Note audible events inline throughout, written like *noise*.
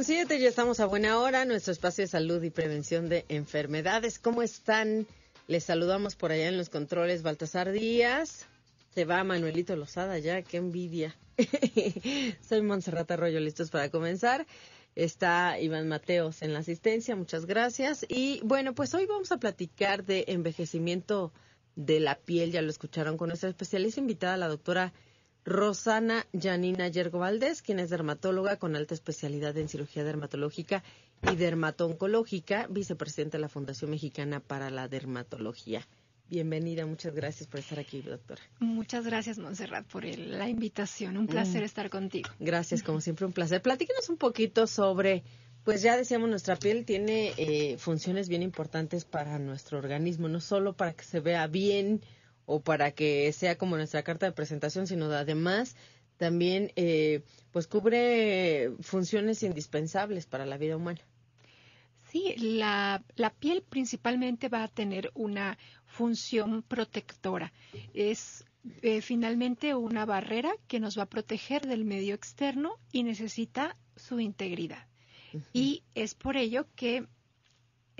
Siete, pues ya estamos a buena hora, nuestro espacio de salud y prevención de enfermedades. ¿Cómo están? Les saludamos por allá en los controles Baltasar Díaz. Se va Manuelito Lozada ya, qué envidia. *laughs* Soy Montserrat Arroyo, listos para comenzar. Está Iván Mateos en la asistencia, muchas gracias. Y bueno, pues hoy vamos a platicar de envejecimiento de la piel, ya lo escucharon con nuestra especialista invitada, la doctora Rosana Janina Yergo Valdés, quien es dermatóloga con alta especialidad en cirugía dermatológica y dermatoncológica, vicepresidenta de la Fundación Mexicana para la Dermatología. Bienvenida, muchas gracias por estar aquí, doctora. Muchas gracias, Montserrat, por la invitación. Un placer mm. estar contigo. Gracias, como siempre, un placer. Platíquenos un poquito sobre, pues ya decíamos, nuestra piel tiene eh, funciones bien importantes para nuestro organismo, no solo para que se vea bien, o para que sea como nuestra carta de presentación, sino además también eh, pues cubre funciones indispensables para la vida humana. Sí, la, piel principalmente va a tener una función protectora. Es eh, finalmente una barrera que nos va a proteger del medio externo y necesita su integridad. Y es por ello que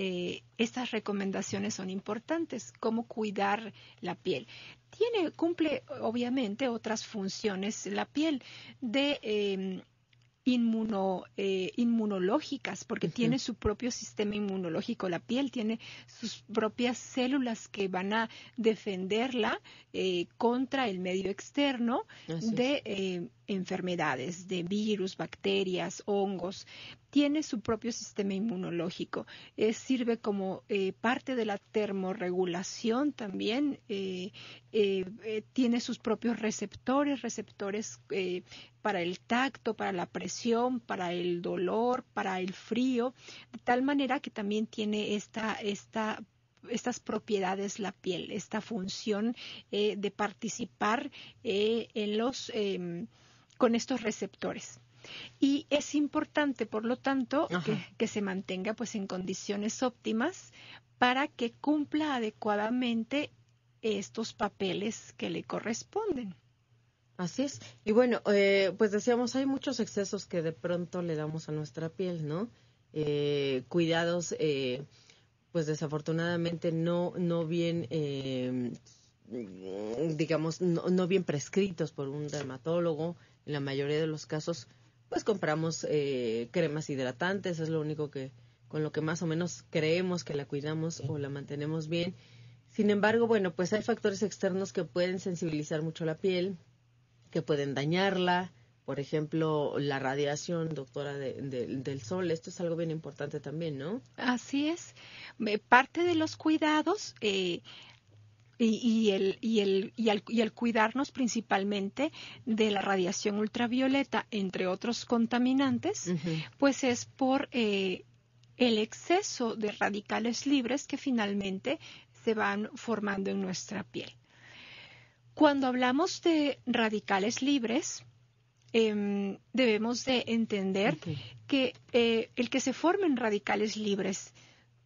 eh, estas recomendaciones son importantes, cómo cuidar la piel. Tiene, cumple obviamente otras funciones la piel de em, Inmuno, eh, inmunológicas, porque tiene su propio sistema inmunológico, la piel tiene sus propias células que van a defenderla eh, contra el medio externo de enfermedades, de virus, bacterias, hongos tiene su propio sistema inmunológico. Eh, sirve como eh, parte de la termorregulación también. Eh, tiene sus propios receptores, receptores para el tacto, para la presión, para el dolor, para el frío, de tal manera que también tiene estas propiedades la piel, esta función de participar en los, em, con estos receptores. Y es importante, por lo tanto, que, se mantenga pues en condiciones óptimas para que cumpla adecuadamente estos papeles que le corresponden. Así es. Y bueno, eh, pues decíamos, hay muchos excesos que de pronto le damos a nuestra piel, ¿no? Eh, cuidados, eh, pues desafortunadamente no, no bien digamos, no, no, bien prescritos por un dermatólogo, en la mayoría de los casos pues compramos eh, cremas hidratantes, es lo único que con lo que más o menos creemos que la cuidamos o la mantenemos bien. Sin embargo, bueno, pues hay factores externos que pueden sensibilizar mucho la piel, que pueden dañarla, por ejemplo, la radiación, doctora, del sol. Esto es algo bien importante también, ¿no? Así es. Eh, parte de los cuidados, eh, y, el, al, cuidarnos principalmente de la radiación ultravioleta, entre otros contaminantes, pues es por eh, el exceso de radicales libres que finalmente se van formando en nuestra piel. Cuando hablamos de radicales libres, em, debemos de entender que eh, el que se formen radicales libres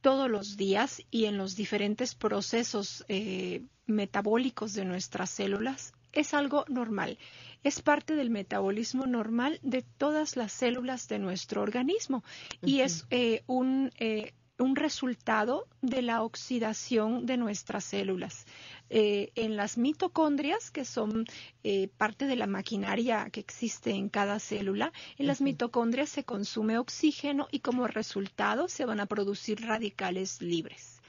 todos los días y en los diferentes procesos eh, metabólicos de nuestras células es algo normal. Es parte del metabolismo normal de todas las células de nuestro organismo y es eh, un, eh, un resultado de la oxidación de nuestras células. Eh, en las mitocondrias, que son eh, parte de la maquinaria que existe en cada célula, en las mitocondrias se consume oxígeno y como resultado se van a producir radicales libres.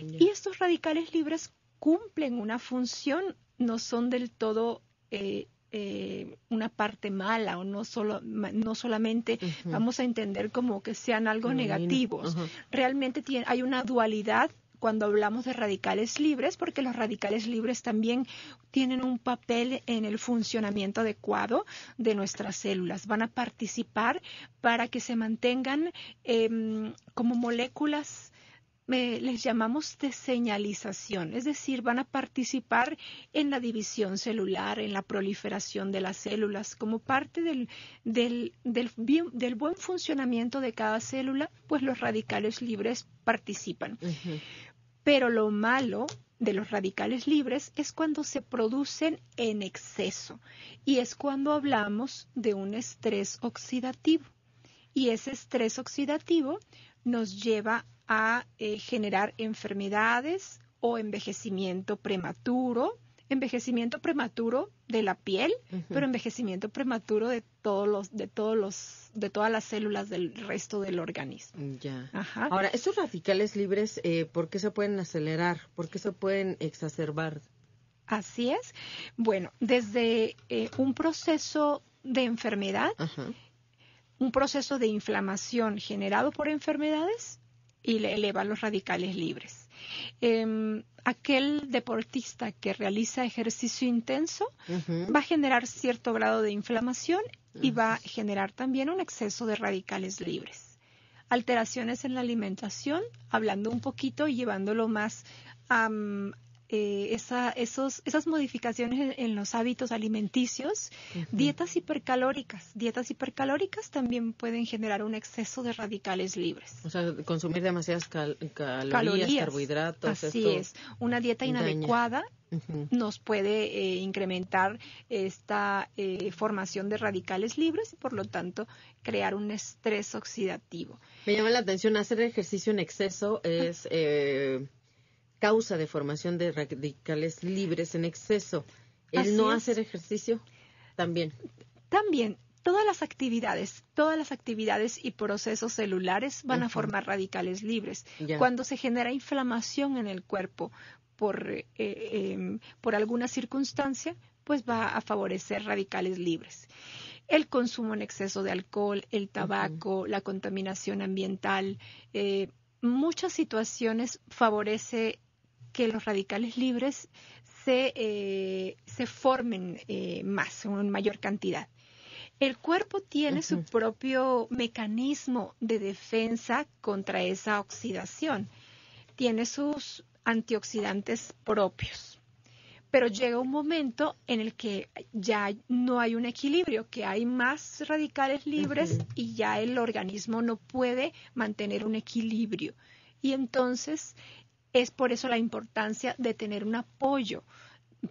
Y estos radicales libres cumplen una función, no son del todo eh, eh, una parte mala o no solo no solamente vamos a entender como que sean algo negativos. Realmente tiene, hay una dualidad cuando hablamos de radicales libres, porque los radicales libres también tienen un papel en el funcionamiento adecuado de nuestras células. Van a participar para que se mantengan em, como moléculas les llamamos de señalización, es decir, van a participar en la división celular, en la proliferación de las células. Como parte del, del, buen funcionamiento de cada célula, pues los radicales libres participan. Pero lo malo de los radicales libres es cuando se producen en exceso y es cuando hablamos de un estrés oxidativo. Y ese estrés oxidativo nos lleva a eh, generar enfermedades o envejecimiento prematuro, envejecimiento prematuro de la piel, pero envejecimiento prematuro de todos los, de todos los, de todas las células del resto del organismo. Ya. Ahora, estos radicales libres, eh, ¿por qué se pueden acelerar? ¿Por qué se pueden exacerbar? Así es. Bueno, desde eh, un proceso de enfermedad un proceso de inflamación generado por enfermedades y le eleva los radicales libres. Em, aquel deportista que realiza ejercicio intenso va a generar cierto grado de inflamación y va a generar también un exceso de radicales libres. Alteraciones en la alimentación, hablando un poquito y llevándolo más a... Eh, esa, esos, esas modificaciones en, los hábitos alimenticios, dietas hipercalóricas. Dietas hipercalóricas también pueden generar un exceso de radicales libres. O sea, consumir demasiadas calorías, carbohidratos. Así es, una dieta inadecuada nos puede eh, incrementar esta eh, formación de radicales libres y por lo tanto crear un estrés oxidativo. Me llama la atención hacer ejercicio en exceso es causa de formación de radicales libres en exceso. El no hacer ejercicio también. También, todas las actividades, todas las actividades y procesos celulares van a formar radicales libres. Cuando se genera inflamación en el cuerpo por, eh, em, por alguna circunstancia, pues va a favorecer radicales libres. El consumo en exceso de alcohol, el tabaco, la contaminación ambiental, eh, muchas situaciones favorece que los radicales libres se, eh, formen eh, más, en mayor cantidad. El cuerpo tiene su propio mecanismo de defensa contra esa oxidación. Tiene sus antioxidantes propios. Pero llega un momento en el que ya no hay un equilibrio, que hay más radicales libres y ya el organismo no puede mantener un equilibrio. Y entonces es por eso la importancia de tener un apoyo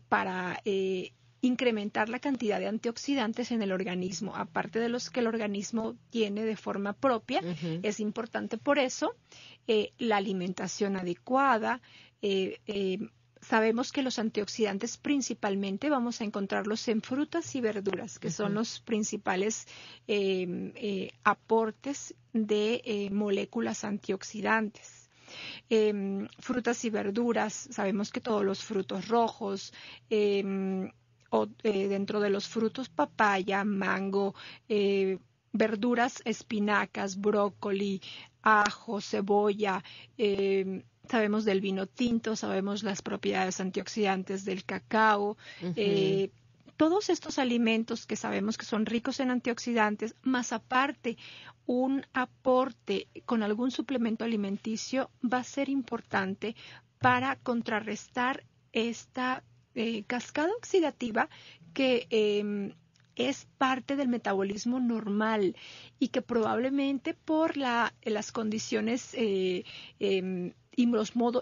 para eh, incrementar la cantidad de antioxidantes en el organismo, aparte de los que el organismo tiene de forma propia. Es importante por eso eh, la alimentación adecuada. Eh, sabemos que los antioxidantes principalmente vamos a encontrarlos en frutas y verduras, que son los principales aportes de moléculas antioxidantes. Em, frutas y verduras. Sabemos que todos los frutos rojos, em, o, eh, dentro de los frutos papaya, mango, eh, verduras, espinacas, brócoli, ajo, cebolla, em, sabemos del vino tinto, sabemos las propiedades antioxidantes del cacao, todos estos alimentos que sabemos que son ricos en antioxidantes, más aparte un aporte con algún suplemento alimenticio va a ser importante para contrarrestar esta eh, cascada oxidativa que em, es parte del metabolismo normal y que probablemente por las condiciones eh, em, y los, modo,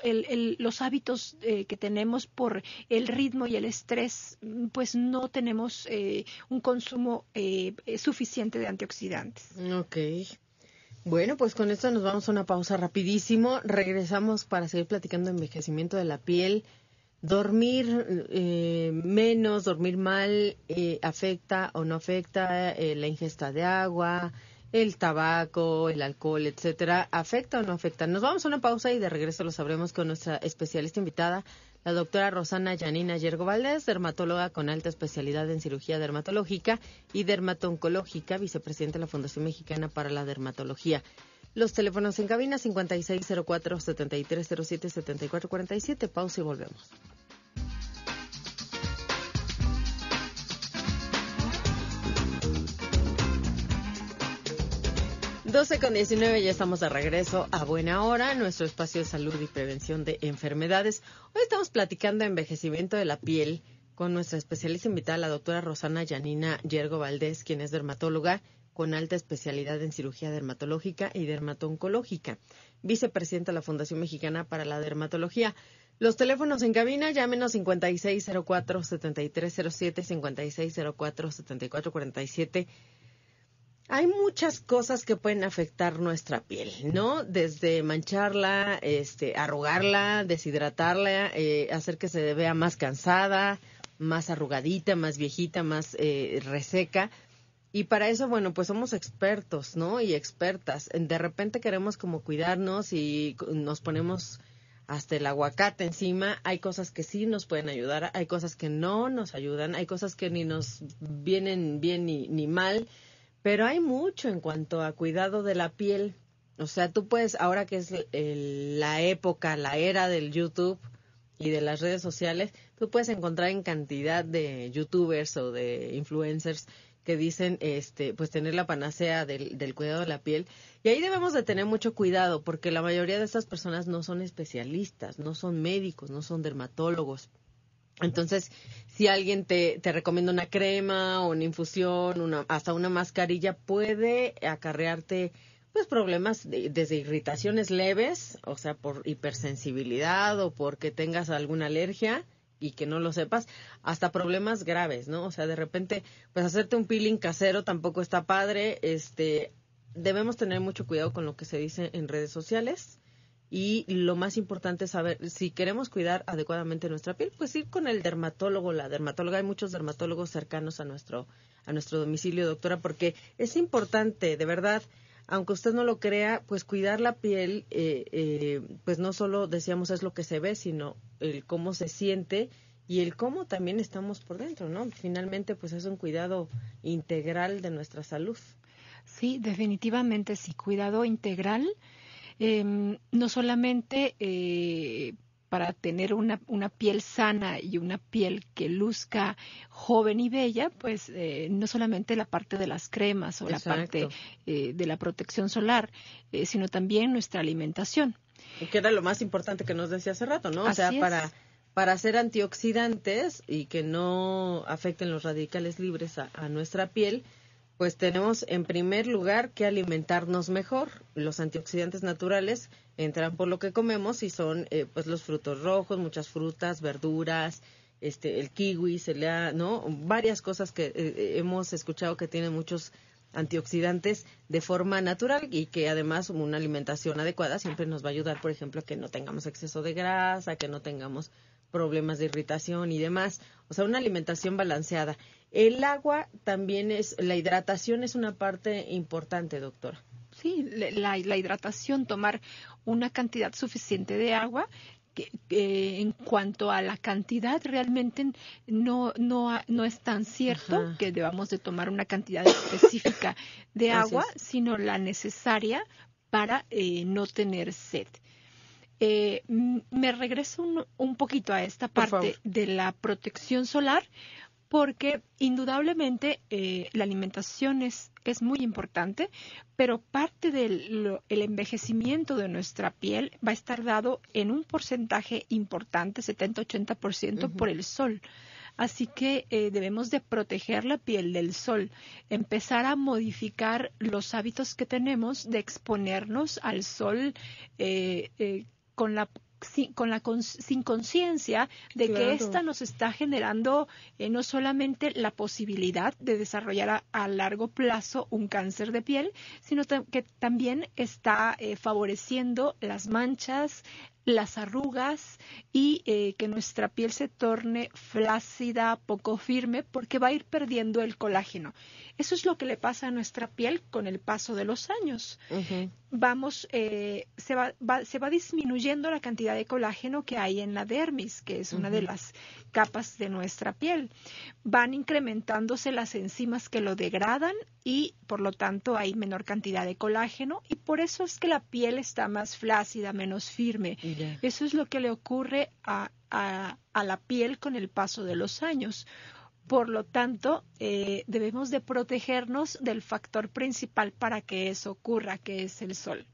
los hábitos eh, que tenemos por el ritmo y el estrés, pues no tenemos eh, un consumo eh, suficiente de antioxidantes. Ok. Bueno, pues con esto nos vamos a una pausa rapidísimo. Regresamos para seguir platicando de envejecimiento de la piel. Dormir menos, dormir mal, afecta o no afecta la ingesta de agua, el tabaco, el alcohol, etcétera, afecta o no afecta. Nos vamos a una pausa y de regreso lo sabremos con nuestra especialista invitada, la doctora Rosana Yanina Yergo Valdés, dermatóloga con alta especialidad en cirugía dermatológica y dermatoncológica, vicepresidenta de la Fundación Mexicana para la Dermatología. Los teléfonos en cabina 5604-7307-7447. Pausa y volvemos. 12 con 19 ya estamos de regreso a buena hora, nuestro espacio de salud y prevención de enfermedades. Hoy estamos platicando envejecimiento de la piel con nuestra especialista invitada, la doctora Rosana Yanina Yergo Valdés, quien es dermatóloga con alta especialidad en cirugía dermatológica y dermatoncológica, vicepresidenta de la Fundación Mexicana para la Dermatología. Los teléfonos en cabina, llámenos 5604-7307, 5604-7447 hay muchas cosas que pueden afectar nuestra piel, ¿no? Desde mancharla, este, arrugarla, deshidratarla, eh, hacer que se vea más cansada, más arrugadita, más viejita, más eh, reseca. Y para eso, bueno, pues somos expertos, ¿no? Y expertas. De repente queremos como cuidarnos y nos ponemos hasta el aguacate encima. Hay cosas que sí nos pueden ayudar, hay cosas que no nos ayudan, hay cosas que ni nos vienen bien ni, ni mal pero hay mucho en cuanto a cuidado de la piel. O sea, tú puedes, ahora que es la época, la era del YouTube y de las redes sociales, tú puedes encontrar en cantidad de youtubers o de influencers que dicen, este, pues tener la panacea del, del cuidado de la piel. Y ahí debemos de tener mucho cuidado porque la mayoría de estas personas no son especialistas, no son médicos, no son dermatólogos entonces, si alguien te, te recomienda una crema o una infusión, una, hasta una mascarilla, puede acarrearte pues problemas desde irritaciones leves, o sea, por hipersensibilidad o porque tengas alguna alergia y que no lo sepas, hasta problemas graves, ¿no? O sea, de repente, pues hacerte un peeling casero tampoco está padre, este, debemos tener mucho cuidado con lo que se dice en redes sociales y lo más importante es saber si queremos cuidar adecuadamente nuestra piel, pues ir con el dermatólogo, la dermatóloga. Hay muchos dermatólogos cercanos a nuestro a nuestro domicilio, doctora, porque es importante, de verdad, aunque usted no lo crea, pues cuidar la piel, eh, eh, pues no solo decíamos es lo que se ve, sino el cómo se siente y el cómo también estamos por dentro, ¿no? Finalmente, pues es un cuidado integral de nuestra salud. Sí, definitivamente sí, cuidado integral Em, no solamente eh, para tener una, una, piel sana y una piel que luzca joven y bella, pues eh, no solamente la parte de las cremas o la parte eh, de la protección solar, sino también nuestra alimentación. Que era lo más importante que nos decía hace rato, ¿no? O sea, para para ser antioxidantes y que no afecten los radicales libres a nuestra piel, pues tenemos en primer lugar que alimentarnos mejor. Los antioxidantes naturales entran por lo que comemos y son eh, pues los frutos rojos, muchas frutas, verduras, este el kiwi, se le ¿no? Varias cosas que eh, eh, hemos escuchado que tienen muchos antioxidantes de forma natural y que además una alimentación adecuada siempre nos va a ayudar, por ejemplo, a que no tengamos exceso de grasa, que no tengamos problemas de irritación y demás. O sea, una alimentación balanceada. El agua también es, la hidratación es una parte importante, doctora. Sí, la, la hidratación, tomar una cantidad suficiente de agua Que en cuanto a la cantidad realmente no no no es tan cierto que debamos de tomar una cantidad específica de agua sino la necesaria para eh, no tener sed eh, me regreso un, un, poquito a esta parte de la protección solar porque indudablemente eh, la alimentación es, muy importante, pero parte del envejecimiento de nuestra piel va a estar dado en un porcentaje importante, 70-80% por el sol. Así que eh, debemos de proteger la piel del sol, empezar a modificar los hábitos que tenemos de exponernos al sol eh, con la sin, con la sin conciencia de que esta nos está generando eh, no solamente la posibilidad de desarrollar a, largo plazo un cáncer de piel, sino que también está eh, favoreciendo las manchas, las arrugas y eh, que nuestra piel se torne flácida, poco firme, porque va a ir perdiendo el colágeno. Eso es lo que le pasa a nuestra piel con el paso de los años. Vamos, eh, se, va, disminuyendo la cantidad de colágeno que hay en la dermis, que es una de las capas de nuestra piel. Van incrementándose las enzimas que lo degradan y, por lo tanto, hay menor cantidad de colágeno y por eso es que la piel está más flácida, menos firme. Eso es lo que le ocurre a, a, la piel con el paso de los años. Por lo tanto, eh, debemos de protegernos del factor principal para que eso ocurra, que es el sol.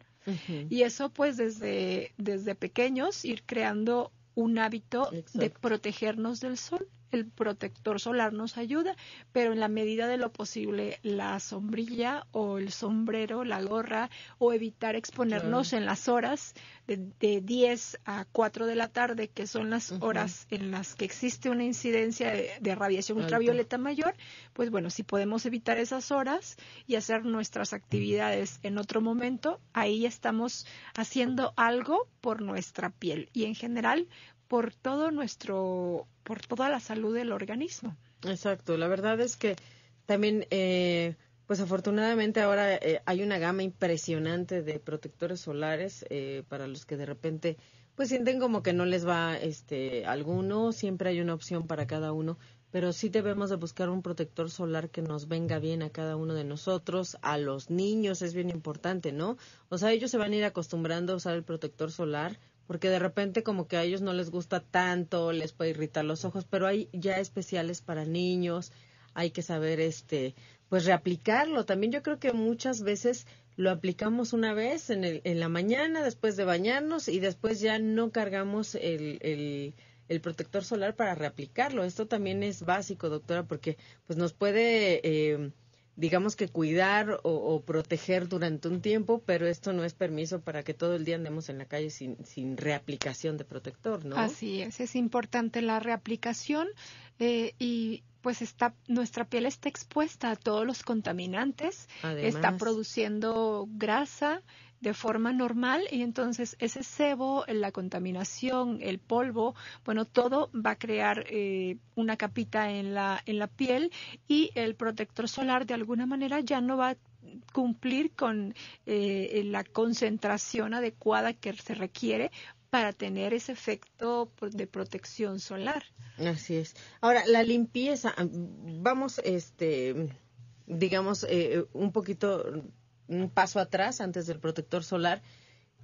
Y eso pues desde, pequeños ir creando un hábito de protegernos del sol el protector solar nos ayuda, pero en la medida de lo posible la sombrilla o el sombrero, la gorra, o evitar exponernos en las horas de, de, 10 a 4 de la tarde, que son las horas en las que existe una incidencia de, radiación ultravioleta mayor, pues bueno, si podemos evitar esas horas y hacer nuestras actividades en otro momento, ahí estamos haciendo algo por nuestra piel. Y en general, por todo nuestro, por toda la salud del organismo. Exacto, la verdad es que también, eh, pues afortunadamente ahora eh, hay una gama impresionante de protectores solares eh, para los que de repente pues sienten como que no les va este alguno, siempre hay una opción para cada uno, pero sí debemos de buscar un protector solar que nos venga bien a cada uno de nosotros, a los niños es bien importante, ¿no? O sea, ellos se van a ir acostumbrando a usar el protector solar porque de repente como que a ellos no les gusta tanto, les puede irritar los ojos, pero hay ya especiales para niños, hay que saber este pues reaplicarlo. También yo creo que muchas veces lo aplicamos una vez en, el, en la mañana, después de bañarnos y después ya no cargamos el, el, el, protector solar para reaplicarlo. Esto también es básico, doctora, porque pues nos puede eh, digamos que cuidar o, proteger durante un tiempo, pero esto no es permiso para que todo el día andemos en la calle sin, sin reaplicación de protector, ¿no? Así es, es importante la reaplicación eh, y pues está, nuestra piel está expuesta a todos los contaminantes, está produciendo grasa, de forma normal y entonces ese sebo, la contaminación, el polvo, bueno, todo va a crear eh, una capita en la, en la piel y el protector solar de alguna manera ya no va a cumplir con eh, la concentración adecuada que se requiere para tener ese efecto pues, de protección solar. Así es. Ahora, la limpieza, vamos, este, digamos, eh, un poquito un paso atrás antes del protector solar.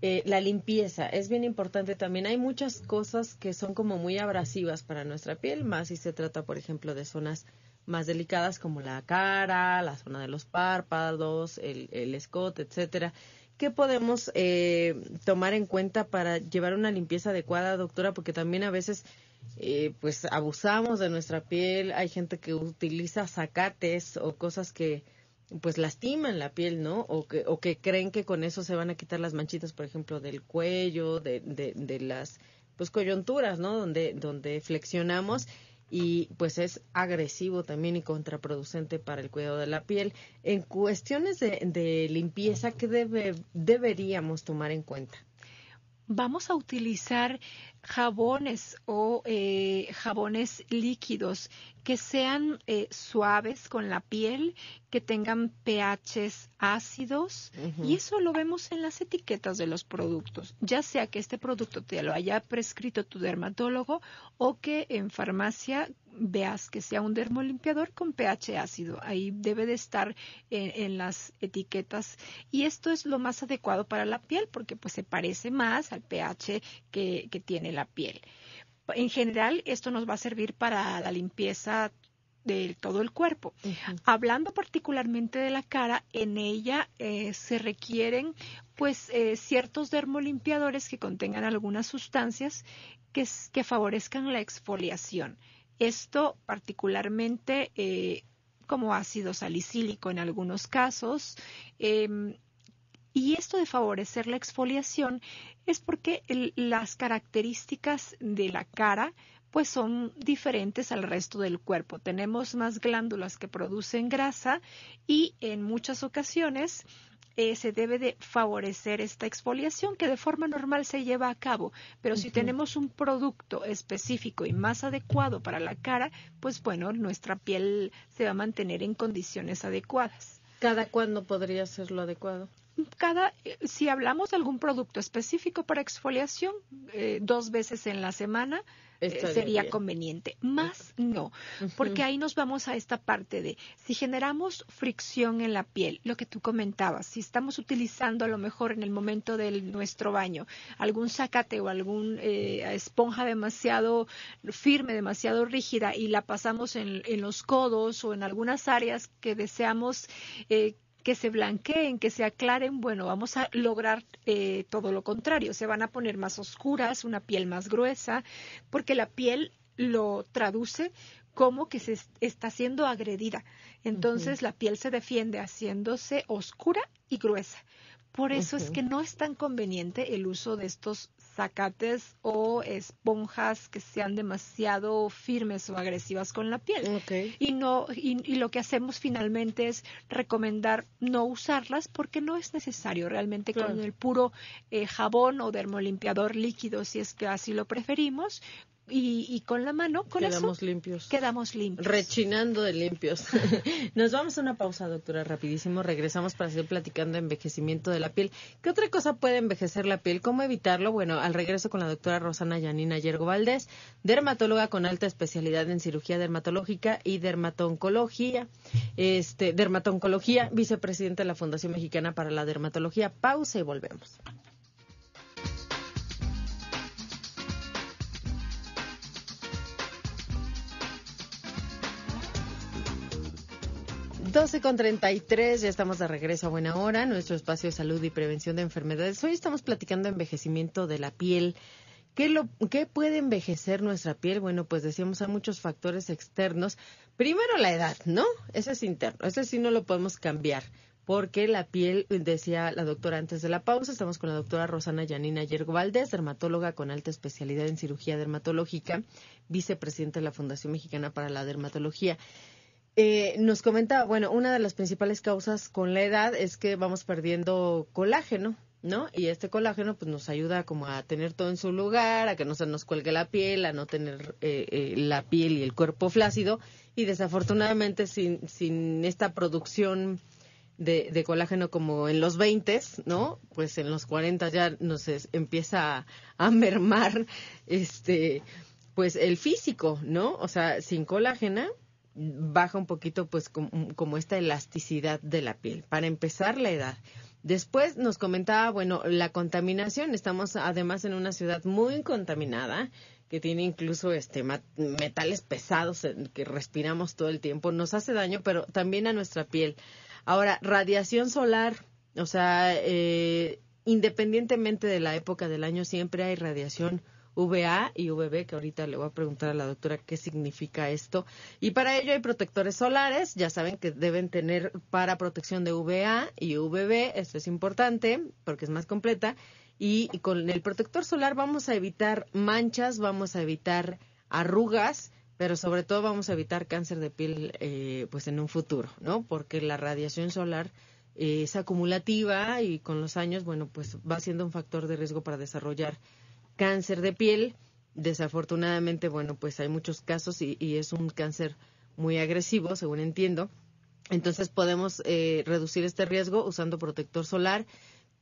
Eh, la limpieza es bien importante también. Hay muchas cosas que son como muy abrasivas para nuestra piel, más si se trata, por ejemplo, de zonas más delicadas como la cara, la zona de los párpados, el, escote, etcétera. ¿Qué podemos eh, tomar en cuenta para llevar una limpieza adecuada, doctora? Porque también a veces eh, pues abusamos de nuestra piel. Hay gente que utiliza sacates o cosas que pues lastiman la piel, ¿no? O que, o que creen que con eso se van a quitar las manchitas, por ejemplo, del cuello, de, de, las pues coyunturas, ¿no? Donde, donde flexionamos y pues es agresivo también y contraproducente para el cuidado de la piel. En cuestiones de, de limpieza, ¿qué deberíamos tomar en cuenta? Vamos a utilizar jabones o eh, jabones líquidos que sean eh, suaves con la piel, que tengan pHs ácidos y eso lo vemos en las etiquetas de los productos, ya sea que este producto te lo haya prescrito tu dermatólogo o que en farmacia veas que sea un dermolimpiador con pH ácido. Ahí debe de estar eh, en, las etiquetas y esto es lo más adecuado para la piel porque pues se parece más al pH que tiene la piel. En general, esto nos va a servir para la limpieza de todo el cuerpo. Hablando particularmente de la cara, en ella eh, se requieren pues eh, ciertos dermolimpiadores que contengan algunas sustancias que, que favorezcan la exfoliación. Esto particularmente eh, como ácido salicílico en algunos casos, em, y esto de favorecer la exfoliación es porque las características de la cara pues son diferentes al resto del cuerpo. Tenemos más glándulas que producen grasa y en muchas ocasiones eh, se debe de favorecer esta exfoliación que de forma normal se lleva a cabo, pero si tenemos un producto específico y más adecuado para la cara, pues bueno, nuestra piel se va a mantener en condiciones adecuadas. ¿Cada cuándo podría ser lo adecuado? cada, si hablamos de algún producto específico para exfoliación, eh, dos veces en la semana eh, sería conveniente. Más no, porque ahí nos vamos a esta parte de si generamos fricción en la piel, lo que tú comentabas, si estamos utilizando a lo mejor en el momento de nuestro baño algún sacate o algún eh, esponja demasiado firme, demasiado rígida y la pasamos en, en, los codos o en algunas áreas que deseamos que se blanqueen, que se aclaren, bueno, vamos a lograr eh, todo lo contrario. Se van a poner más oscuras, una piel más gruesa, porque la piel lo traduce como que se está siendo agredida. Entonces la piel se defiende haciéndose oscura y gruesa. Por eso es que no es tan conveniente el uso de estos o esponjas que sean demasiado firmes o agresivas con la piel. Y, no, y, lo que hacemos finalmente es recomendar no usarlas porque no es necesario. Realmente con el puro eh, jabón o dermolimpiador líquido, si es que así lo preferimos, y, con la mano, con quedamos limpios. Quedamos limpios. Rechinando de limpios. *laughs* Nos vamos a una pausa, doctora, rapidísimo. Regresamos para seguir platicando envejecimiento de la piel. ¿Qué otra cosa puede envejecer la piel? ¿Cómo evitarlo? Bueno, al regreso con la doctora Rosana Yanina Yergo Valdés, dermatóloga con alta especialidad en cirugía dermatológica y dermatoncología, este, dermatoncología, vicepresidenta de la Fundación Mexicana para la Dermatología. Pausa y volvemos. 12 con 33, ya estamos de regreso a buena hora, nuestro espacio de salud y prevención de enfermedades. Hoy estamos platicando envejecimiento de la piel. ¿Qué, lo, ¿Qué puede envejecer nuestra piel? Bueno, pues decíamos, hay muchos factores externos. Primero la edad, ¿no? Ese es interno, ese sí no lo podemos cambiar, porque la piel, decía la doctora antes de la pausa, estamos con la doctora Rosana Yanina Yergo dermatóloga con alta especialidad en cirugía dermatológica, vicepresidenta de la Fundación Mexicana para la Dermatología. Eh, nos comenta, bueno, una de las principales causas con la edad es que vamos perdiendo colágeno, ¿no? Y este colágeno pues nos ayuda como a tener todo en su lugar, a que no se nos cuelgue la piel, a no tener eh, eh, la piel y el cuerpo flácido. Y desafortunadamente sin, sin esta producción de, colágeno como en los 20, ¿no? Pues en los 40 ya nos empieza a, mermar este pues el físico, ¿no? O sea, sin colágeno baja un poquito pues como esta elasticidad de la piel. Para empezar, la edad. Después nos comentaba, bueno, la contaminación. Estamos además en una ciudad muy contaminada que tiene incluso este metales pesados eh, que respiramos todo el tiempo. Nos hace daño, pero también a nuestra piel. Ahora, radiación solar, o sea, eh, independientemente de la época del año, siempre hay radiación VA y VB, que ahorita le voy a preguntar a la doctora qué significa esto. Y para ello hay protectores solares, ya saben que deben tener para protección de VA y VB, esto es importante porque es más completa. Y con el protector solar vamos a evitar manchas, vamos a evitar arrugas, pero sobre todo vamos a evitar cáncer de piel eh, pues en un futuro, ¿no? Porque la radiación solar eh, es acumulativa y con los años, bueno, pues va siendo un factor de riesgo para desarrollar cáncer de piel. Desafortunadamente, bueno, pues hay muchos casos y, es un cáncer muy agresivo, según entiendo. Entonces podemos eh, reducir este riesgo usando protector solar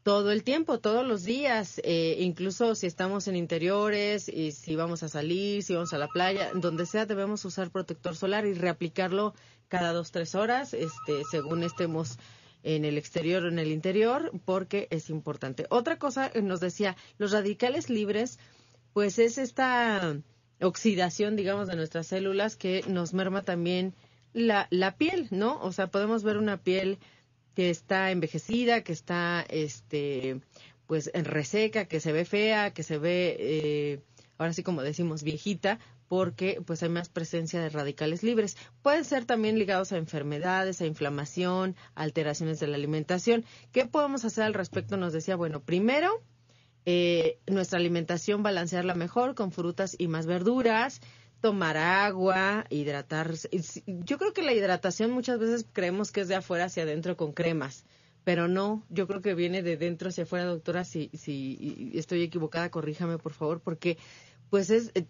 todo el tiempo, todos los días, eh, incluso si estamos en interiores y si vamos a salir, si vamos a la playa, donde sea debemos usar protector solar y reaplicarlo cada dos tres horas, este, según estemos en el exterior o en el interior, porque es importante. Otra cosa eh, nos decía, los radicales libres, pues es esta oxidación, digamos, de nuestras células que nos merma también la, la piel, ¿no? O sea, podemos ver una piel que está envejecida, que está, este, pues, reseca, que se ve fea, que se ve, eh, ahora sí como decimos, viejita, porque pues hay más presencia de radicales libres. Pueden ser también ligados a enfermedades, a inflamación, alteraciones de la alimentación. ¿Qué podemos hacer al respecto? Nos decía, bueno, primero, eh, nuestra alimentación balancearla mejor con frutas y más verduras, tomar agua, hidratarse. Yo creo que la hidratación muchas veces creemos que es de afuera hacia adentro con cremas, pero no, yo creo que viene de dentro hacia afuera, doctora. si estoy equivocada, corríjame por favor, porque pues es eh,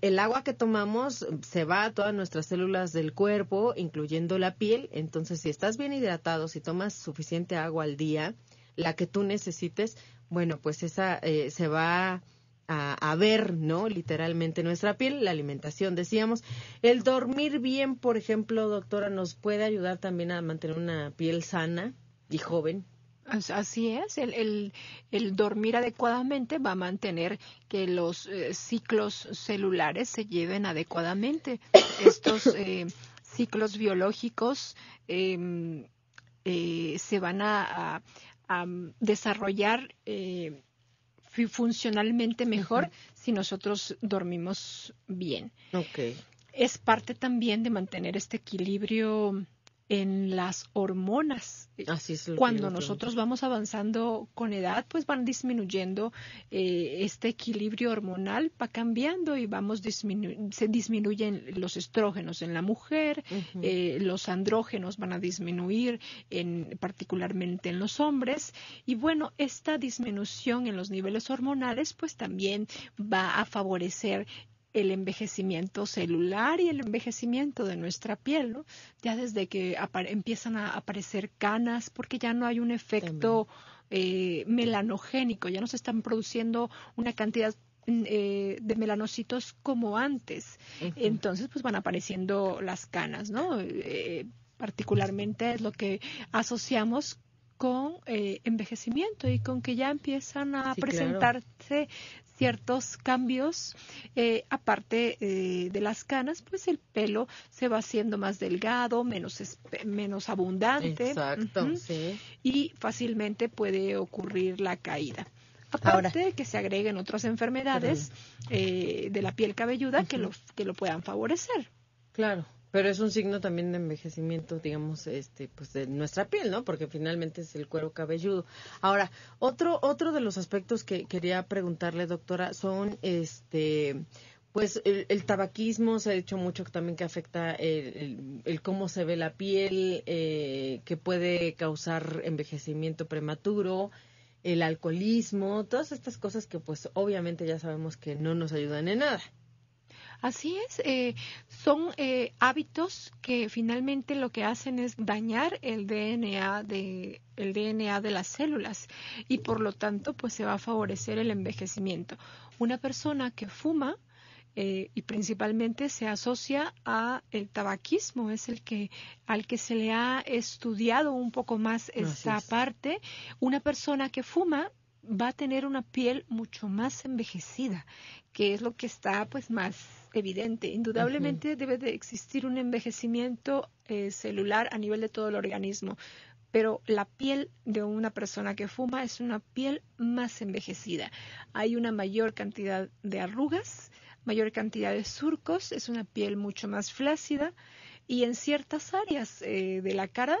el agua que tomamos se va a todas nuestras células del cuerpo, incluyendo la piel. Entonces, si estás bien hidratado, si tomas suficiente agua al día, la que tú necesites, bueno, pues esa eh, se va a, a, ver, ¿no? Literalmente nuestra piel, la alimentación, decíamos. El dormir bien, por ejemplo, doctora, nos puede ayudar también a mantener una piel sana y joven, Así es, el, el, dormir adecuadamente va a mantener que los eh, ciclos celulares se lleven adecuadamente. Estos eh, ciclos biológicos em, eh, se van a, desarrollar funcionalmente mejor si nosotros dormimos bien. Es parte también de mantener este equilibrio en las hormonas. Cuando nosotros vamos avanzando con edad, pues van disminuyendo eh, este equilibrio hormonal, va cambiando y vamos se disminuyen los estrógenos en la mujer, eh, los andrógenos van a disminuir en, particularmente en los hombres y bueno, esta disminución en los niveles hormonales pues también va a favorecer el envejecimiento celular y el envejecimiento de nuestra piel, ¿no? Ya desde que empiezan a aparecer canas, porque ya no hay un efecto eh, melanogénico, ya no se están produciendo una cantidad mm, eh, de melanocitos como antes. Entonces, pues van apareciendo las canas, ¿no? Eh, particularmente es lo que asociamos con envejecimiento y con que ya empiezan a presentarse ciertos cambios. Eh, aparte eh, de las canas, pues el pelo se va haciendo más delgado, menos, menos abundante. Exacto, Y fácilmente puede ocurrir la caída. Aparte de que se agreguen otras enfermedades eh, de la piel cabelluda que, los, que lo puedan favorecer. Claro. Pero es un signo también de envejecimiento, digamos, este, pues de nuestra piel, ¿no? Porque finalmente es el cuero cabelludo. Ahora, otro, otro de los aspectos que quería preguntarle, doctora, son este pues el, tabaquismo se ha dicho mucho también que afecta el, cómo se ve la piel, eh, que puede causar envejecimiento prematuro, el alcoholismo, todas estas cosas que pues obviamente ya sabemos que no nos ayudan en nada. Así es, eh, son eh, hábitos que finalmente lo que hacen es dañar el DNA de el DNA de las células y por lo tanto pues se va a favorecer el envejecimiento. Una persona que fuma eh, y principalmente se asocia a el tabaquismo es el que al que se le ha estudiado un poco más esta parte una persona que fuma va a tener una piel mucho más envejecida que es lo que está pues más evidente. Indudablemente debe de existir un envejecimiento eh, celular a nivel de todo el organismo, pero la piel de una persona que fuma es una piel más envejecida. Hay una mayor cantidad de arrugas, mayor cantidad de surcos, es una piel mucho más flácida y en ciertas áreas eh, de la cara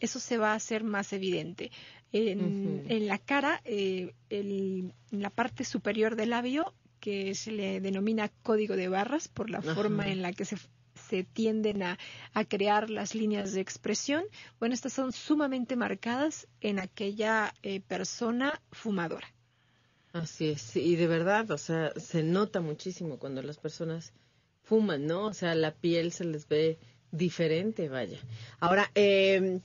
eso se va a hacer más evidente. En, la cara, eh, en la parte superior del labio, que se le denomina código de barras por la forma en la que se, se tienden a, a, crear las líneas de expresión. Bueno, estas son sumamente marcadas en aquella eh, persona fumadora. Así es, y de verdad, o sea, se nota muchísimo cuando las personas fuman, ¿no? O sea, la piel se les ve diferente, vaya. Ahora, eh,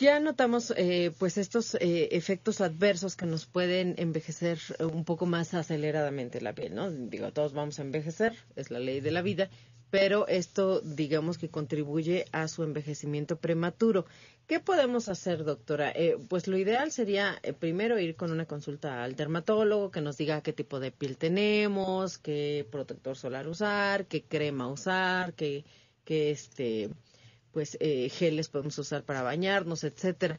ya notamos eh, pues estos eh, efectos adversos que nos pueden envejecer eh, un poco más aceleradamente la piel, ¿no? Digo, todos vamos a envejecer, es la ley de la vida, pero esto digamos que contribuye a su envejecimiento prematuro. ¿Qué podemos hacer, doctora? pues lo ideal sería primero ir con una consulta al dermatólogo que nos diga qué tipo de piel tenemos, qué protector solar usar, qué crema usar, qué, qué este pues eh, geles podemos usar para bañarnos, etcétera.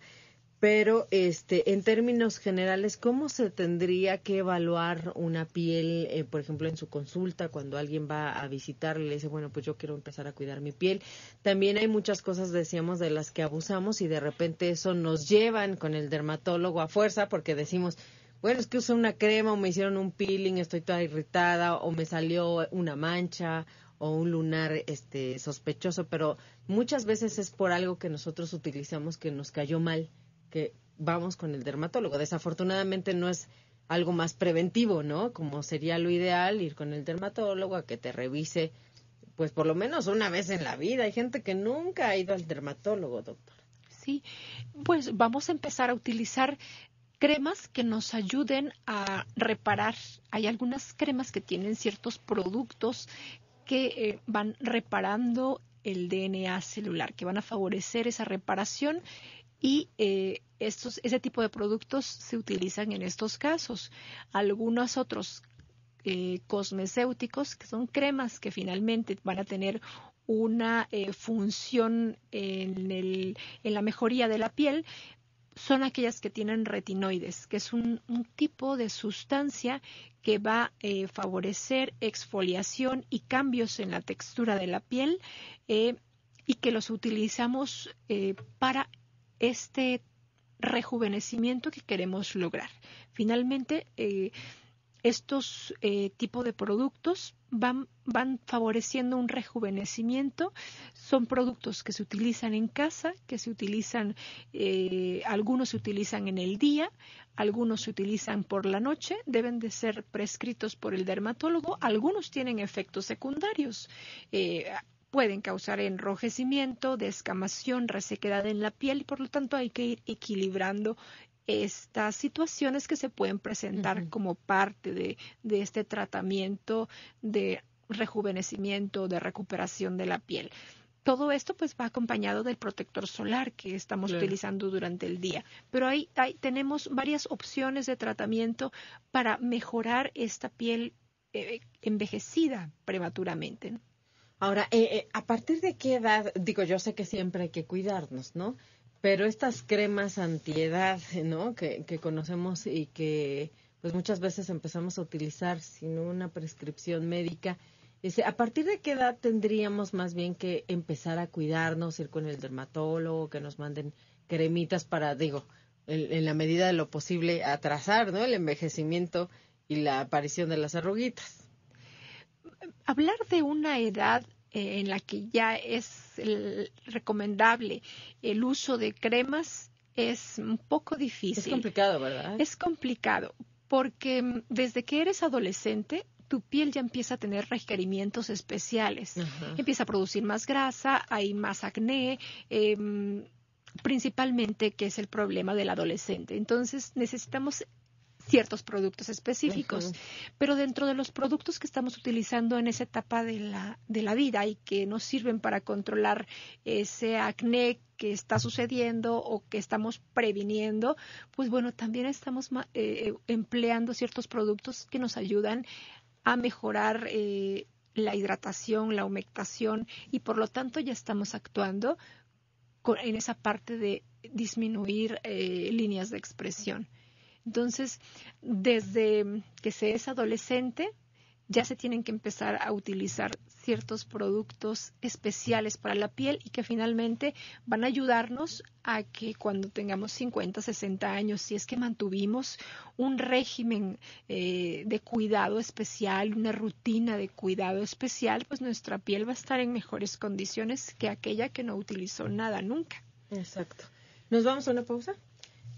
Pero este, en términos generales, ¿cómo se tendría que evaluar una piel, eh, por ejemplo, en su consulta, cuando alguien va a visitarle, le dice, bueno, pues yo quiero empezar a cuidar mi piel? También hay muchas cosas, decíamos, de las que abusamos y de repente eso nos llevan con el dermatólogo a fuerza porque decimos, bueno, es que usé una crema o me hicieron un peeling, estoy toda irritada o me salió una mancha o un lunar este sospechoso, pero muchas veces es por algo que nosotros utilizamos que nos cayó mal, que vamos con el dermatólogo. Desafortunadamente no es algo más preventivo, ¿no? Como sería lo ideal ir con el dermatólogo a que te revise pues por lo menos una vez en la vida. Hay gente que nunca ha ido al dermatólogo, doctor. Sí, pues vamos a empezar a utilizar cremas que nos ayuden a reparar. Hay algunas cremas que tienen ciertos productos que eh, van reparando el DNA celular, que van a favorecer esa reparación y eh, estos, ese tipo de productos se utilizan en estos casos. Algunos otros eh, cosmecéuticos, que son cremas que finalmente van a tener una eh, función en, en, la mejoría de la piel, son aquellas que tienen retinoides, que es un, tipo de sustancia que va a eh, favorecer exfoliación y cambios en la textura de la piel eh, y que los utilizamos eh, para este rejuvenecimiento que queremos lograr. Finalmente, estos eh, tipos de productos van, van favoreciendo un rejuvenecimiento. Son productos que se utilizan en casa, que se utilizan, eh, algunos se utilizan en el día, algunos se utilizan por la noche, deben de ser prescritos por el dermatólogo, algunos tienen efectos secundarios. Eh, pueden causar enrojecimiento, descamación, resequedad en la piel y por lo tanto hay que ir equilibrando estas situaciones que se pueden presentar como parte de, de este tratamiento de rejuvenecimiento, de recuperación de la piel. Todo esto pues va acompañado del protector solar que estamos utilizando durante el día. Pero ahí, ahí, tenemos varias opciones de tratamiento para mejorar esta piel eh, envejecida prematuramente. Ahora, eh, eh, ¿a partir de qué edad? Digo, yo sé que siempre hay que cuidarnos, ¿no? pero estas cremas antiedad, ¿no? Que, conocemos y que pues muchas veces empezamos a utilizar sin una prescripción médica. ¿A partir de qué edad tendríamos más bien que empezar a cuidarnos, ir con el dermatólogo, que nos manden cremitas para, digo, en, en la medida de lo posible, atrasar ¿no? el envejecimiento y la aparición de las arruguitas? Hablar de una edad eh, en la que ya es recomendable el uso de cremas es un poco difícil. Es complicado, ¿verdad? Es complicado porque mm, desde que eres adolescente tu piel ya empieza a tener requerimientos especiales. Empieza a producir más grasa, hay más acné, em, principalmente que es el problema del adolescente. Entonces necesitamos ciertos productos específicos. Pero dentro de los productos que estamos utilizando en esa etapa de la, de la vida y que nos sirven para controlar ese acné que está sucediendo o que estamos previniendo, pues bueno, también estamos eh, eh, empleando ciertos productos que nos ayudan a mejorar. Eh, la hidratación, la humectación y por lo tanto ya estamos actuando en esa parte de disminuir líneas de expresión. Entonces, desde que se es adolescente, ya se tienen que empezar a utilizar ciertos productos especiales para la piel y que finalmente van a ayudarnos a que cuando tengamos 50, 60 años, si es que mantuvimos un régimen eh, de cuidado especial, una rutina de cuidado especial, pues nuestra piel va a estar en mejores condiciones que aquella que no utilizó nada nunca. Exacto. ¿Nos vamos a una pausa?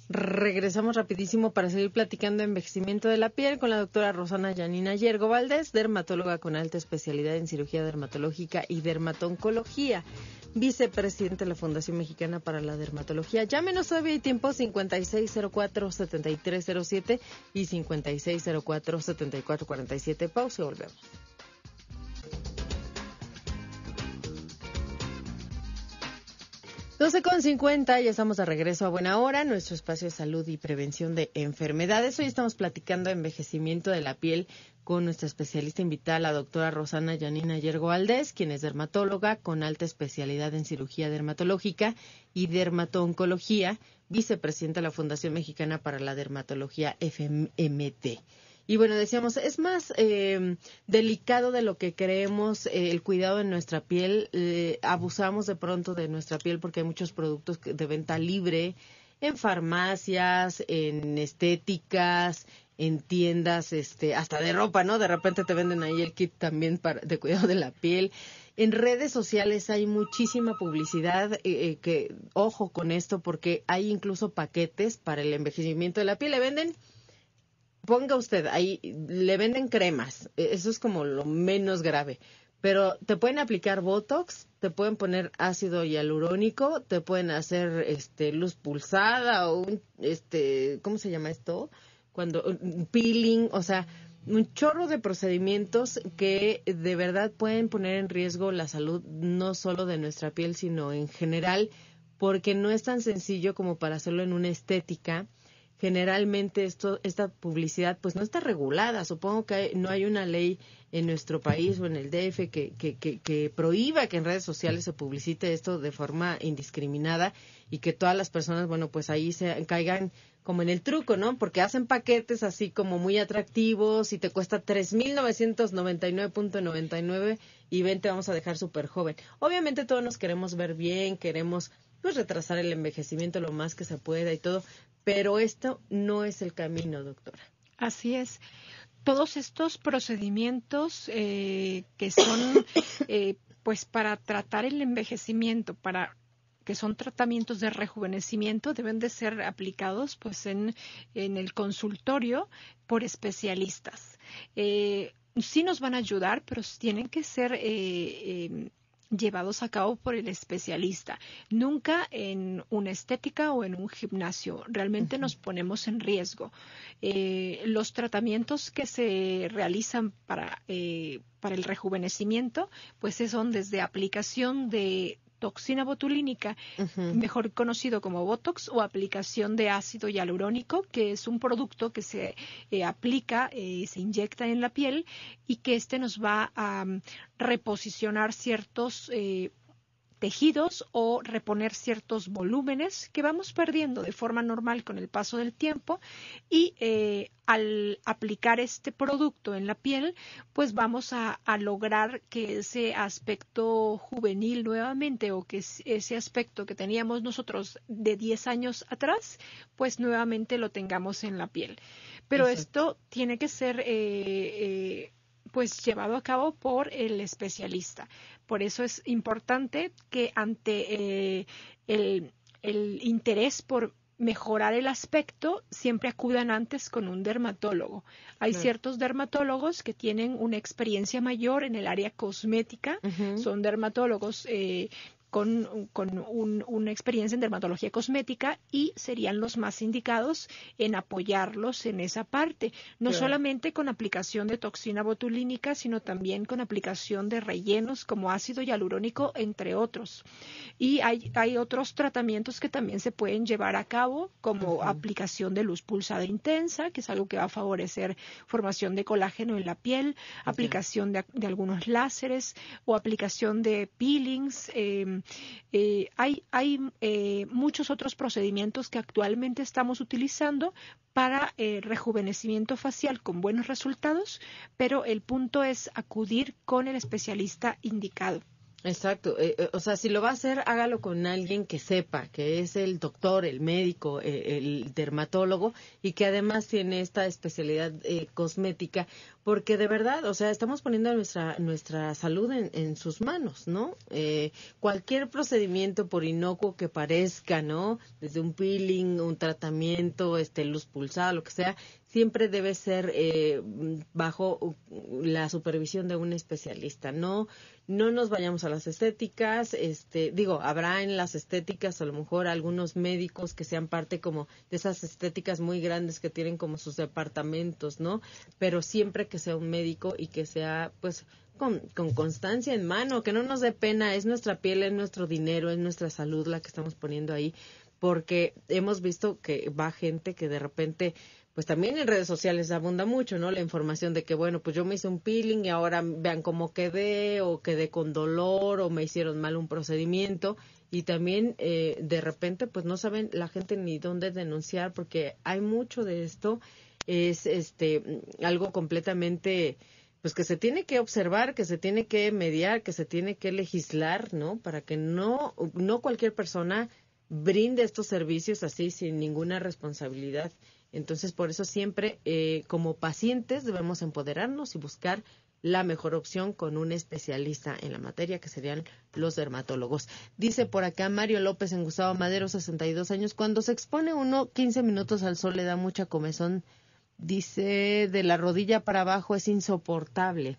Regresamos rapidísimo para seguir platicando envejecimiento de la piel con la doctora Rosana Yanina Yergo Valdés, dermatóloga con alta especialidad en cirugía dermatológica y dermatoncología, vicepresidente de la Fundación Mexicana para la Dermatología. Llámenos todavía hay tiempo 5604-7307 y 5604-7447. Pausa y volvemos. 12.50, ya estamos de regreso a Buena Hora, nuestro espacio de salud y prevención de enfermedades. Hoy estamos platicando envejecimiento de la piel con nuestra especialista invitada, la doctora Rosana Yanina Yergo Valdés, quien es dermatóloga con alta especialidad en cirugía dermatológica y dermatooncología, vicepresidenta de la Fundación Mexicana para la Dermatología FMT. Y bueno, decíamos, es más eh, delicado de lo que creemos eh, el cuidado de nuestra piel. Eh, abusamos de pronto de nuestra piel porque hay muchos productos de venta libre en farmacias, en estéticas, en tiendas, este, hasta de ropa, ¿no? De repente te venden ahí el kit también para, de cuidado de la piel. En redes sociales hay muchísima publicidad, que ojo con esto porque hay incluso paquetes para el envejecimiento de la piel. Le venden ponga usted ahí, le venden cremas, e-, eso es como lo menos grave, pero te pueden aplicar Botox, te pueden poner ácido hialurónico, te pueden hacer este luz pulsada o un, este, ¿cómo se llama esto? Cuando un peeling, o sea, un chorro de procedimientos que de verdad pueden poner en riesgo la salud no solo de nuestra piel, sino en general, porque no es tan sencillo como para hacerlo en una estética generalmente esto, esta publicidad pues no está regulada. Supongo que no hay una ley en nuestro país o en el DF que, que, que, prohíba que en redes sociales se publicite esto de forma indiscriminada y que todas las personas, bueno, pues ahí se caigan como en el truco, ¿no? Porque hacen paquetes así como muy atractivos y te cuesta 3.999.99 y ven, te vamos a dejar súper joven. Obviamente todos nos queremos ver bien, queremos pues retrasar el envejecimiento lo más que se pueda y todo, pero esto no es el camino, doctora. Así es. Todos estos procedimientos eh, que son *coughs* eh, pues para tratar el envejecimiento, para que son tratamientos de rejuvenecimiento deben de ser aplicados pues en, el consultorio por especialistas. Eh, sí nos van a ayudar, pero tienen que ser eh, em, llevados a cabo por el especialista, nunca en una estética o en un gimnasio. Realmente nos ponemos en riesgo. Eh, los tratamientos que se realizan para, eh, para el rejuvenecimiento, pues son desde aplicación de toxina botulínica, mejor conocido como Botox o aplicación de ácido hialurónico, que es un producto que se eh, aplica eh, y se inyecta en la piel y que este nos va a mm, reposicionar ciertos eh, tejidos o reponer ciertos volúmenes que vamos perdiendo de forma normal con el paso del tiempo y eh, al aplicar este producto en la piel, pues vamos a, lograr que ese aspecto juvenil nuevamente o que ese aspecto que teníamos nosotros de 10 años atrás, pues nuevamente lo tengamos en la piel. Pero esto tiene que ser eh, eh, pues llevado a cabo por el especialista. Por eso es importante que ante eh, el, interés por mejorar el aspecto, siempre acudan antes con un dermatólogo. Hay ciertos dermatólogos que tienen una experiencia mayor en el área cosmética, son dermatólogos eh, con, con una experiencia en dermatología cosmética y serían los más indicados en apoyarlos en esa parte, no solamente con aplicación de toxina botulínica, sino también con aplicación de rellenos como ácido hialurónico, entre otros. Y hay, otros tratamientos que también se pueden llevar a cabo, como aplicación de luz pulsada intensa, que es algo que va a favorecer formación de colágeno en la piel, aplicación de, algunos láseres o aplicación de peelings. Eh, eh, hay, hay eh, muchos otros procedimientos que actualmente estamos utilizando para eh, rejuvenecimiento facial con buenos resultados, pero el punto es acudir con el especialista indicado. Exacto. Eh, eh, o sea, si lo va a hacer, hágalo con alguien que sepa, que es el doctor, el médico, eh, el dermatólogo y que además tiene esta especialidad cosmética, porque de verdad, o sea, estamos poniendo nuestra, nuestra salud en, en sus manos, ¿no? cualquier procedimiento por inocuo que parezca, ¿no? Desde un peeling, un tratamiento, este, luz pulsada, lo que sea, siempre debe ser eh, bajo la supervisión de un especialista. No, no nos vayamos a las estéticas. Este, digo, habrá en las estéticas a lo mejor algunos médicos que sean parte como de esas estéticas muy grandes que tienen como sus departamentos, ¿no? Pero siempre que sea un médico y que sea, pues, con, con, constancia en mano, que no nos dé pena, es nuestra piel, es nuestro dinero, es nuestra salud la que estamos poniendo ahí, porque hemos visto que va gente que de repente pues también en redes sociales abunda mucho, ¿no? La información de que, bueno, pues yo me hice un peeling y ahora vean cómo quedé, o quedé con dolor, o me hicieron mal un procedimiento. Y también eh, de repente, pues no saben la gente ni dónde denunciar, porque hay mucho de esto. Es este algo completamente, pues que se tiene que observar, que se tiene que mediar, que se tiene que legislar, ¿no? Para que no, no cualquier persona brinde estos servicios así sin ninguna responsabilidad. Entonces, por eso siempre eh, como pacientes debemos empoderarnos y buscar la mejor opción con un especialista en la materia, que serían los dermatólogos. Dice por acá Mario López en Gustavo Madero, 62 años, cuando se expone uno 15 minutos al sol le da mucha comezón, dice de la rodilla para abajo es insoportable.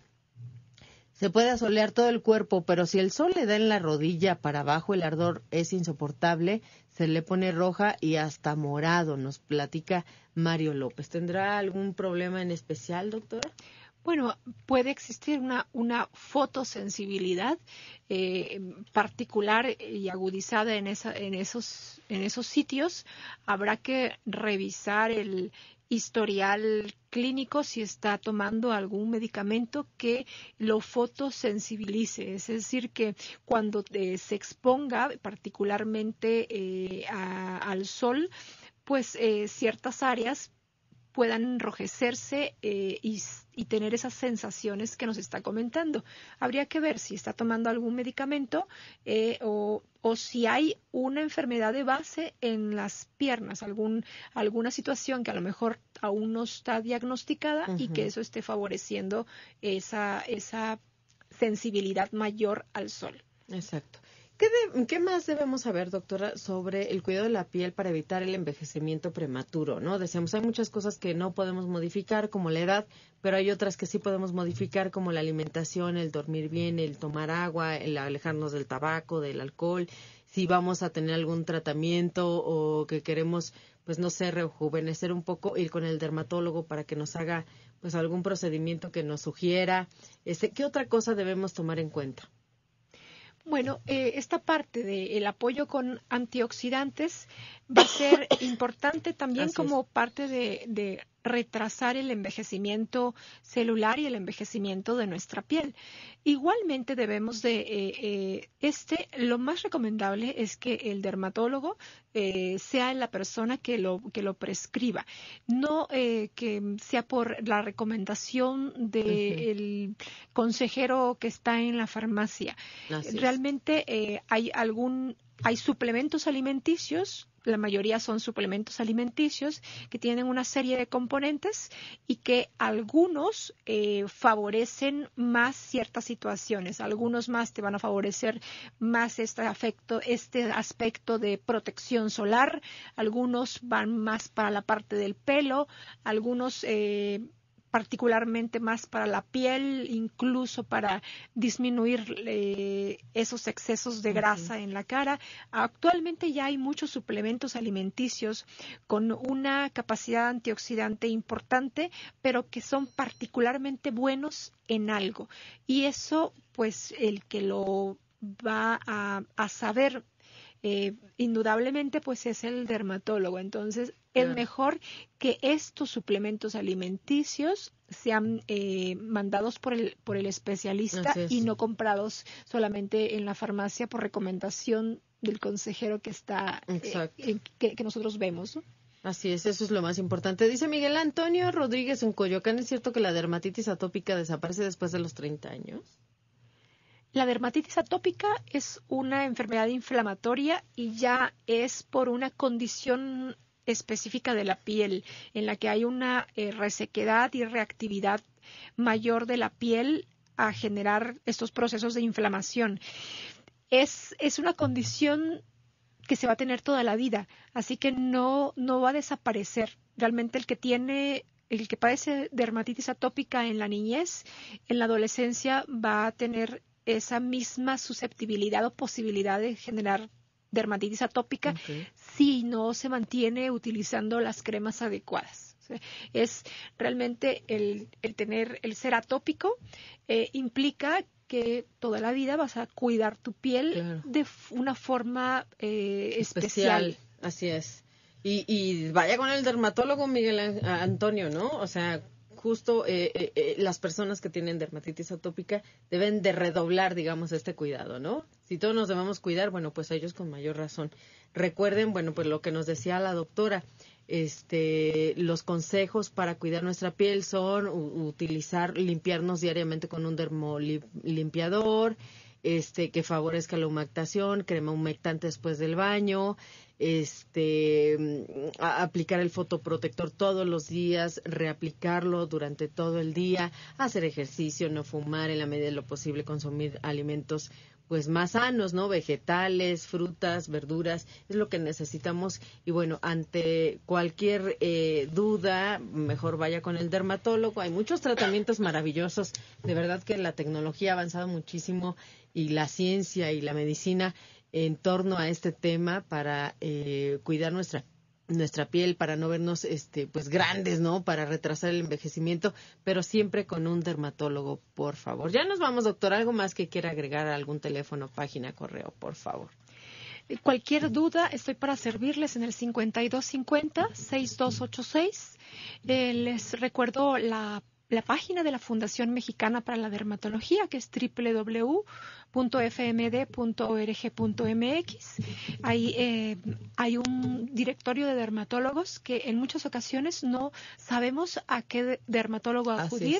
Se puede asolear todo el cuerpo, pero si el sol le da en la rodilla para abajo, el ardor es insoportable, se le pone roja y hasta morado, nos platica Mario López. ¿Tendrá algún problema en especial, doctora? Bueno, puede existir una, una fotosensibilidad eh, particular y agudizada en, esa, en, esos, en esos sitios. Habrá que revisar el, historial clínico si está tomando algún medicamento que lo fotosensibilice, es decir, que cuando se exponga particularmente eh, al sol, pues eh, ciertas áreas puedan enrojecerse eh, y y tener esas sensaciones que nos está comentando. Habría que ver si está tomando algún medicamento eh, o, si hay una enfermedad de base en las piernas, algún, alguna situación que a lo mejor aún no está diagnosticada y que eso esté favoreciendo esa, esa sensibilidad mayor al sol. Exacto. ¿Qué, más debemos saber, doctora, sobre el cuidado de la piel para evitar el envejecimiento prematuro? ¿no? Decíamos, hay muchas cosas que no podemos modificar, como la edad, pero hay otras que sí podemos modificar, como la alimentación, el dormir bien, el tomar agua, el alejarnos del tabaco, del alcohol, si vamos a tener algún tratamiento o que queremos, pues no sé, rejuvenecer un poco, ir con el dermatólogo para que nos haga pues algún procedimiento que nos sugiera. Este, ¿Qué otra cosa debemos tomar en cuenta? Bueno, eh, esta parte del apoyo con antioxidantes va a ser *coughs* importante también como parte de retrasar el envejecimiento celular y el envejecimiento de nuestra piel. Igualmente debemos de, eh, eh, este, lo más recomendable es que el dermatólogo eh, sea la persona que lo, que lo prescriba, no que sea por la recomendación del consejero que está en la farmacia. Realmente hay algún, hay suplementos alimenticios la mayoría son suplementos alimenticios que tienen una serie de componentes y que algunos eh, favorecen más ciertas situaciones, algunos más te van a favorecer más este, afecto, este aspecto de protección solar, algunos van más para la parte del pelo, algunos eh, particularmente más para la piel, incluso para disminuir eh, esos excesos de grasa en la cara. Actualmente ya hay muchos suplementos alimenticios con una capacidad antioxidante importante, pero que son particularmente buenos en algo. Y eso, pues, el que lo va a, a saber eh, indudablemente pues es el dermatólogo. Entonces es mejor que estos suplementos alimenticios sean eh, mandados por el, por el especialista y no comprados solamente en la farmacia por recomendación del consejero que está eh, que, nosotros vemos. Así es, eso es lo más importante. Dice Miguel Antonio Rodríguez en Coyoacán, ¿es cierto que la dermatitis atópica desaparece después de los 30 años? La dermatitis atópica es una enfermedad inflamatoria y ya es por una condición específica de la piel, en la que hay una eh, resequedad y reactividad mayor de la piel a generar estos procesos de inflamación. Es, es una condición que se va a tener toda la vida, así que no, no va a desaparecer. Realmente el que tiene, el que padece dermatitis atópica en la niñez, en la adolescencia va a tener esa misma susceptibilidad o posibilidad de generar dermatitis atópica si no se mantiene utilizando las cremas adecuadas. Es realmente el, el tener, el ser atópico eh, implica que toda la vida vas a cuidar tu piel de una forma eh, especial. Así es. Y, y, vaya con el dermatólogo Miguel Antonio, ¿no? O sea, justo eh, eh, eh, las personas que tienen dermatitis atópica deben de redoblar, digamos, este cuidado, ¿no? Si todos nos debemos cuidar, bueno, pues ellos con mayor razón. Recuerden, bueno, pues lo que nos decía la doctora, este, los consejos para cuidar nuestra piel son utilizar, limpiarnos diariamente con un dermolimpiador, este, que favorezca la humectación, crema humectante después del baño, este, mm, aplicar el fotoprotector todos los días, reaplicarlo durante todo el día, hacer ejercicio, no fumar en la medida de lo posible, consumir alimentos pues más sanos, ¿no? Vegetales, frutas, verduras, es lo que necesitamos. Y bueno, ante cualquier eh, duda, mejor vaya con el dermatólogo. Hay muchos tratamientos maravillosos. De verdad que la tecnología ha avanzado muchísimo y la ciencia y la medicina en torno a este tema para eh, cuidar nuestra nuestra piel para no vernos este pues grandes, ¿no? Para retrasar el envejecimiento, pero siempre con un dermatólogo, por favor. Ya nos vamos, doctor. ¿Algo más que quiera agregar a algún teléfono, página, correo, por favor? Eh, cualquier duda, estoy para servirles en el 5250-6286. Eh, les recuerdo la la página de la Fundación Mexicana para la Dermatología, que es www.fmd.org.mx. Ahí eh, hay un directorio de dermatólogos que en muchas ocasiones no sabemos a qué dermatólogo acudir.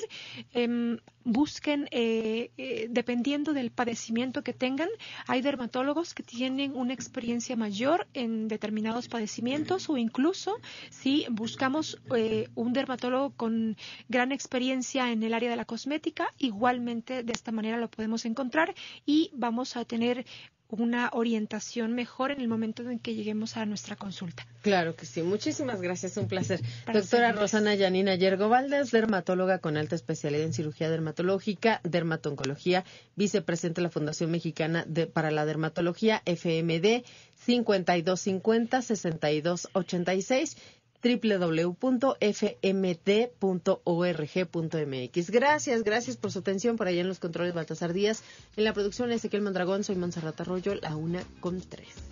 Em, busquen, eh, eh, dependiendo del padecimiento que tengan, hay dermatólogos que tienen una experiencia mayor en determinados padecimientos o incluso si buscamos un dermatólogo con gran experiencia, en el área de la cosmética, igualmente de esta manera lo podemos encontrar y vamos a tener una orientación mejor en el momento en que lleguemos a nuestra consulta. Claro que sí. Muchísimas gracias. Un placer. Doctora Rosana Yanina Yergo Valdés, dermatóloga con alta especialidad en cirugía dermatológica, dermatoncología, vicepresidente de la Fundación Mexicana de, para la Dermatología, FMD, 5250-6286 www.fmt.org.mx Gracias, gracias por su atención por allá en los controles Baltasar Díaz. En la producción Ezequiel Mondragón, soy Monserrat Arroyo, la una con tres.